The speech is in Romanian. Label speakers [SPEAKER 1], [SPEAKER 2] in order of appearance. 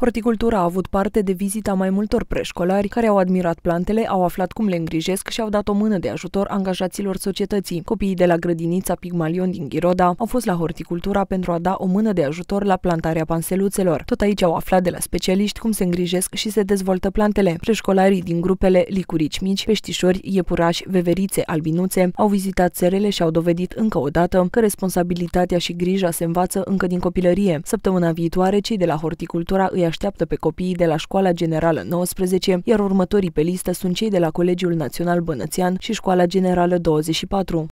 [SPEAKER 1] Horticultura a avut parte de vizita mai multor preșcolari care au admirat plantele, au aflat cum le îngrijesc și au dat o mână de ajutor angajaților societății. Copiii de la grădinița Pigmalion din Ghiroda au fost la horticultura pentru a da o mână de ajutor la plantarea panseluțelor. Tot aici au aflat de la specialiști cum se îngrijesc și se dezvoltă plantele. Preșcolarii din grupele licurici mici, peștișori, iepurași, veverițe, albinuțe au vizitat țărele și au dovedit încă o dată că responsabilitatea și grija se învață încă din copilărie. Săptămâna viitoare, cei de la horticultura îi așteaptă pe copiii de la Școala Generală 19, iar următorii pe listă sunt cei de la Colegiul Național Bănățean și Școala Generală 24.